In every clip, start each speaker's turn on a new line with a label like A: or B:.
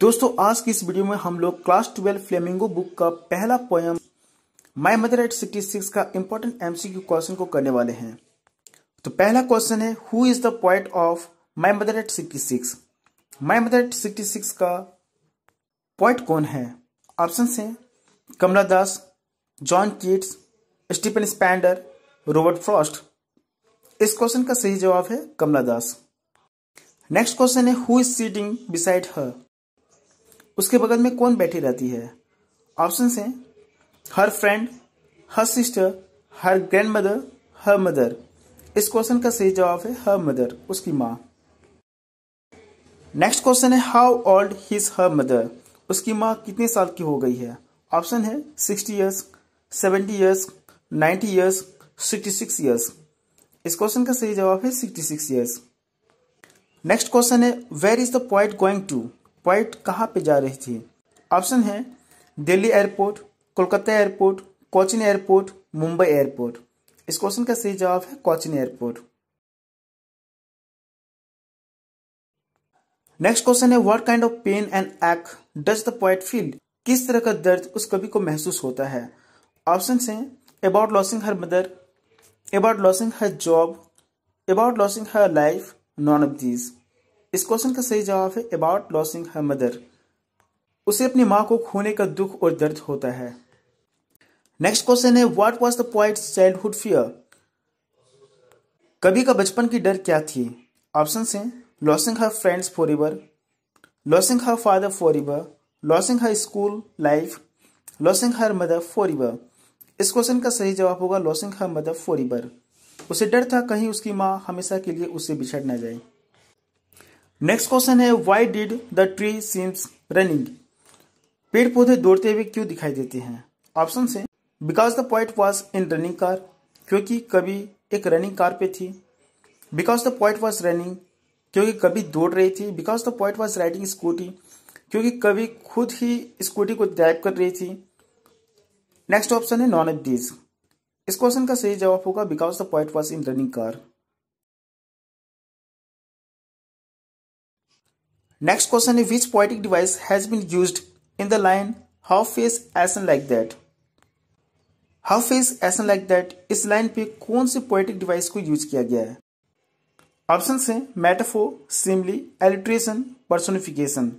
A: दोस्तों आज की इस वीडियो में हम लोग क्लास ट्वेल्व फ्लेमिंगो बुक का पहला poem My Mother at Sixty Six का इंपॉर्टेंट एमसीक्यू क्वेश्चन को करने वाले हैं तो पहला क्वेश्चन है who is the poet of My Mother at Sixty Six My Mother at Sixty Six का पॉइंट कौन है ऑप्शन है Kamala Das John Keats Stephen Spender Robert Frost इस क्वेश्चन का सही जवाब है कमला दास नेक्स्ट क्वेश्चन है who is sitting beside her उसके बगल में कौन बैठी रहती है ऑप्शन हैं her friend her sister her grandmother her mother इस क्वेश्चन का सही जवाब है हर मदर उसकी माँ नेक्स्ट क्वेश्चन है how old is her mother उसकी माँ कितने साल की हो गई है ऑप्शन है sixty years seventy years ninety years sixty six years इस क्वेश्चन का सही जवाब है sixty six years next question है where is the poet going to flight कहाँ पे जा रही थी ऑप्शन है Delhi airport Kolkata airport Cochin airport Mumbai airport इस क्वेश्चन का सही जवाब है कोचिन एयरपोर्ट नेक्स्ट क्वेश्चन है what kind of pain and ache does the poet feel किस तरह का दर्द उस कवि को महसूस होता है ऑप्शन है about losing her mother about losing her job about losing her life none of these इस क्वेश्चन का सही जवाब है अबाउट लॉसिंग हर मदर उसे अपनी माँ को खोने का दुख और दर्द होता है नेक्स्ट क्वेश्चन है what was the point childhood fear कभी का बचपन की डर क्या थी ऑप्शन हैं losing her friends forever losing her father forever losing her school life losing her mother forever इस क्वेश्चन का सही जवाब होगा losing her mother forever उसे डर था कहीं उसकी माँ हमेशा के लिए उससे बिछड़ ना जाए नेक्स्ट क्वेश्चन है why did the tree seems running पेड़ पौधे दौड़ते हुए क्यों दिखाई देते हैं ऑप्शन से because the point was in running car क्योंकि कभी एक रनिंग कार पे थी because the point was running क्योंकि कभी दौड़ रही थी because the point was riding scooty क्योंकि कभी खुद ही स्कूटी को ड्राइव कर रही थी नेक्स्ट ऑप्शन है नॉन एफ डीज इस क्वेश्चन का सही जवाब होगा because the point was in running car Next question is which poetic device has been used in the line How face ऐसा like that? How face ऐसा like that? इस line पे कौन से पोइटिक डिवाइस को यूज किया गया है ऑप्शन है मेटाफो सिमली एलिट्रेशन पर्सोनिफिकेशन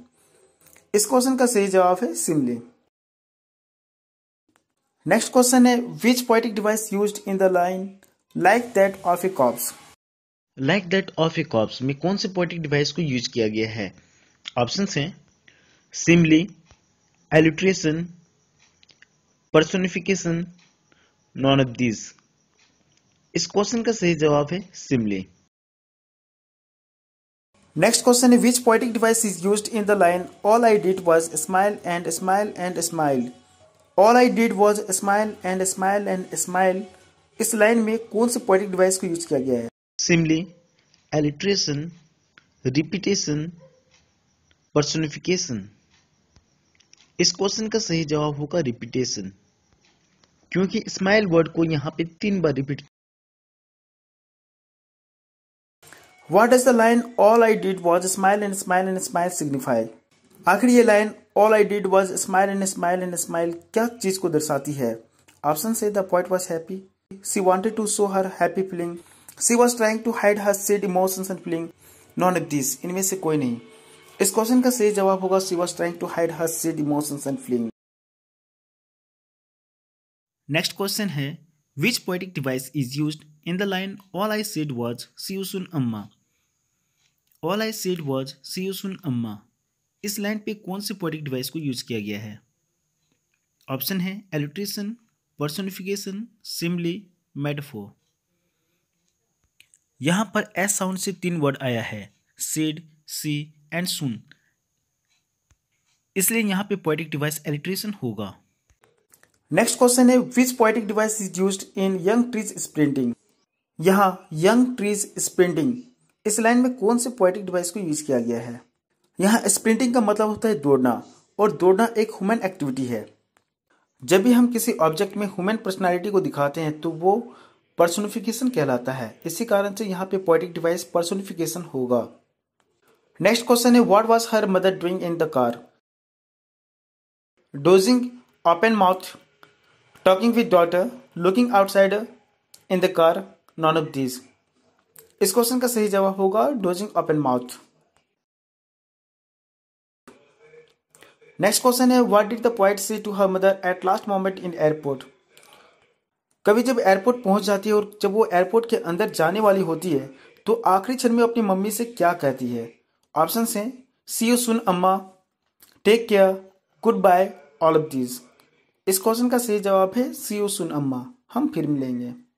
A: इस क्वेश्चन का सही जवाब है सिमली नेक्स्ट क्वेश्चन है which poetic device use in the line like that of a corpse like that of a corpse में कौन से पोइटिक डिवाइस को यूज किया गया है ऑप्शन हैं simile alliteration personification none of these इस क्वेश्चन का सही जवाब है सिमली नेक्स्ट क्वेश्चन है which poetic device is use in the line all I did was smile and smile and smile all I did was smile and smile and smile इस line में कौन से poetic device को use किया गया है simile alliteration repetition personification इस question का सही जवाब होगा रिपीटेशन क्योंकि स्माइल वर्ड को यहां पे तीन बार repeat what is the line all I did was smile and smile and smile signify आखिर ये line all I did was smile and smile and smile क्या चीज को दर्शाती है ऑप्शन से the point was happy she wanted to show her happy feeling she was trying to hide her sad emotions and feeling none of this इनमें से कोई नहीं इस क्वेश्चन का सही जवाब होगा she was trying to hide her sad emotions and feeling next question है which poetic device is use in the line all I said was see you soon amma all I said was see you soon amma इस line पे कौन से poetic device को use किया गया है option है एलिट्रेशन पर्सोनिफिकेशन सिमली मेटाफोर यहाँ पर एस साउंड से तीन वर्ड आया है सेड सी एंड सुन इसलिए यहां पे पोएटिक डिवाइस एलिट्रेशन होगा नेक्स्ट क्वेश्चन है which poetic device is use in young trees sprinting यहां यंग ट्रीज स्प्रिंटिंग इस लाइन में कौन से पोएटिक डिवाइस को यूज किया गया है यहां स्प्रिंटिंग का मतलब होता है दौड़ना और दौड़ना एक ह्यूमन एक्टिविटी है जब भी हम किसी ऑब्जेक्ट में ह्यूमन पर्सनालिटी को दिखाते हैं तो वो पर्सोनिफिकेशन कहलाता है इसी कारण से यहाँ पे पोइटिक डिवाइस पर्सोनिफिकेशन होगा नेक्स्ट क्वेश्चन है what was her mother doing in the car dozing open mouth talking with daughter looking outside in the car none of these इस क्वेश्चन का सही जवाब होगा dozing open mouth next question है what did the point say to her mother at last moment in airport कभी जब airport पहुंच जाती है और जब वो एयरपोर्ट के अंदर जाने वाली होती है तो आखिरी क्षण में अपनी मम्मी से क्या कहती है ऑप्शन हैं सी you soon amma take care good bye all of these इस क्वेश्चन का सही जवाब है सी यू सुन अम्मा हम फिर मिलेंगे